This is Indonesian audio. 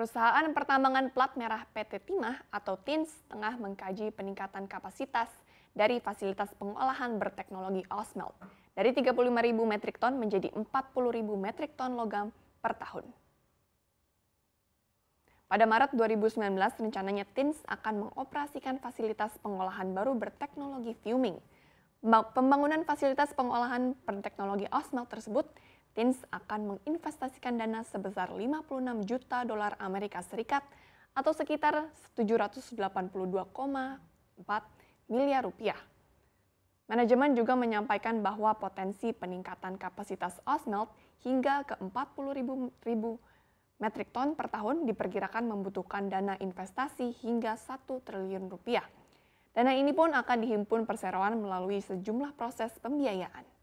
Perusahaan pertambangan plat merah PT Timah atau TINS tengah mengkaji peningkatan kapasitas dari fasilitas pengolahan berteknologi Osmelt dari 35.000 metrik ton menjadi 40.000 metrik ton logam per tahun. Pada Maret 2019, rencananya TINS akan mengoperasikan fasilitas pengolahan baru berteknologi fuming. Pembangunan fasilitas pengolahan berteknologi Osmelt tersebut Tins akan menginvestasikan dana sebesar 56 juta dolar Amerika Serikat atau sekitar 782,4 miliar rupiah. Manajemen juga menyampaikan bahwa potensi peningkatan kapasitas osmelt hingga ke 40 ribu, ribu metrik ton per tahun diperkirakan membutuhkan dana investasi hingga 1 triliun rupiah. Dana ini pun akan dihimpun perseroan melalui sejumlah proses pembiayaan.